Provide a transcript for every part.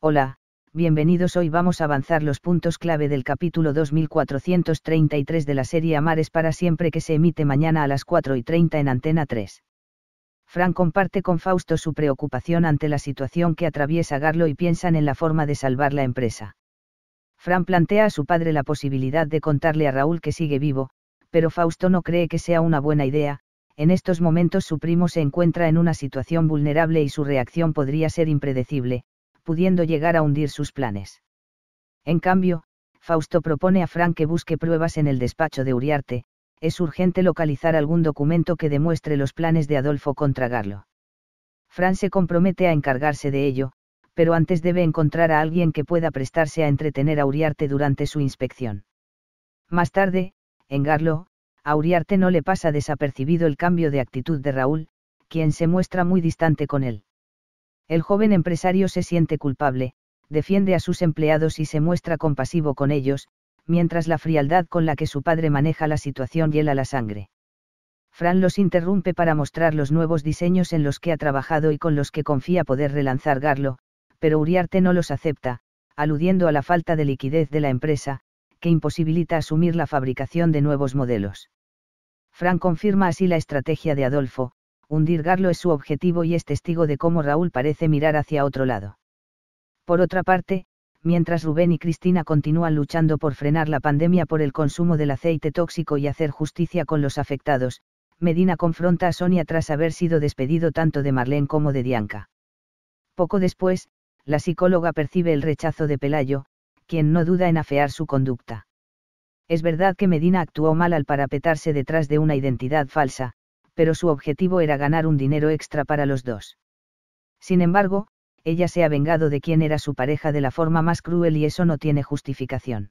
Hola, bienvenidos. Hoy vamos a avanzar los puntos clave del capítulo 2433 de la serie Amares para siempre que se emite mañana a las 4 y 30 en Antena 3. Fran comparte con Fausto su preocupación ante la situación que atraviesa Garlo y piensan en la forma de salvar la empresa. Fran plantea a su padre la posibilidad de contarle a Raúl que sigue vivo, pero Fausto no cree que sea una buena idea, en estos momentos su primo se encuentra en una situación vulnerable y su reacción podría ser impredecible, pudiendo llegar a hundir sus planes. En cambio, Fausto propone a Fran que busque pruebas en el despacho de Uriarte, es urgente localizar algún documento que demuestre los planes de Adolfo contra Garlo. Fran se compromete a encargarse de ello, pero antes debe encontrar a alguien que pueda prestarse a entretener a Uriarte durante su inspección. Más tarde, en Garlo, a Uriarte no le pasa desapercibido el cambio de actitud de Raúl, quien se muestra muy distante con él. El joven empresario se siente culpable, defiende a sus empleados y se muestra compasivo con ellos, mientras la frialdad con la que su padre maneja la situación hiela la sangre. Fran los interrumpe para mostrar los nuevos diseños en los que ha trabajado y con los que confía poder relanzar Garlo, pero Uriarte no los acepta, aludiendo a la falta de liquidez de la empresa, que imposibilita asumir la fabricación de nuevos modelos. Fran confirma así la estrategia de Adolfo, hundir Garlo es su objetivo y es testigo de cómo Raúl parece mirar hacia otro lado. Por otra parte, mientras Rubén y Cristina continúan luchando por frenar la pandemia por el consumo del aceite tóxico y hacer justicia con los afectados, Medina confronta a Sonia tras haber sido despedido tanto de Marlene como de Dianca. Poco después, la psicóloga percibe el rechazo de Pelayo, quien no duda en afear su conducta. Es verdad que Medina actuó mal al parapetarse detrás de una identidad falsa, pero su objetivo era ganar un dinero extra para los dos. Sin embargo, ella se ha vengado de quien era su pareja de la forma más cruel y eso no tiene justificación.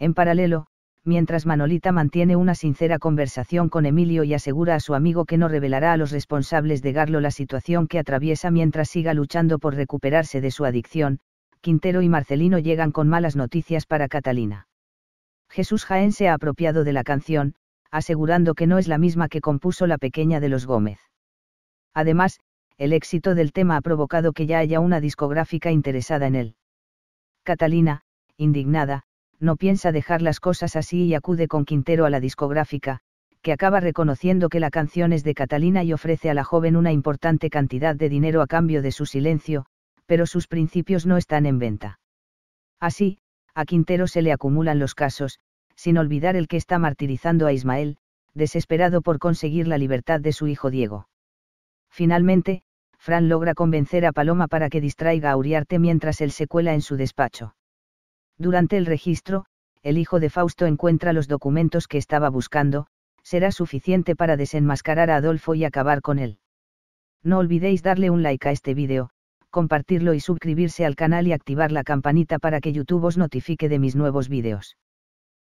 En paralelo, mientras Manolita mantiene una sincera conversación con Emilio y asegura a su amigo que no revelará a los responsables de Garlo la situación que atraviesa mientras siga luchando por recuperarse de su adicción, Quintero y Marcelino llegan con malas noticias para Catalina. Jesús Jaén se ha apropiado de la canción, asegurando que no es la misma que compuso la pequeña de los Gómez. Además, el éxito del tema ha provocado que ya haya una discográfica interesada en él. Catalina, indignada, no piensa dejar las cosas así y acude con Quintero a la discográfica, que acaba reconociendo que la canción es de Catalina y ofrece a la joven una importante cantidad de dinero a cambio de su silencio, pero sus principios no están en venta. Así, a Quintero se le acumulan los casos, sin olvidar el que está martirizando a Ismael, desesperado por conseguir la libertad de su hijo Diego. Finalmente, Fran logra convencer a Paloma para que distraiga a Uriarte mientras él se cuela en su despacho. Durante el registro, el hijo de Fausto encuentra los documentos que estaba buscando, será suficiente para desenmascarar a Adolfo y acabar con él. No olvidéis darle un like a este vídeo, compartirlo y suscribirse al canal y activar la campanita para que YouTube os notifique de mis nuevos vídeos.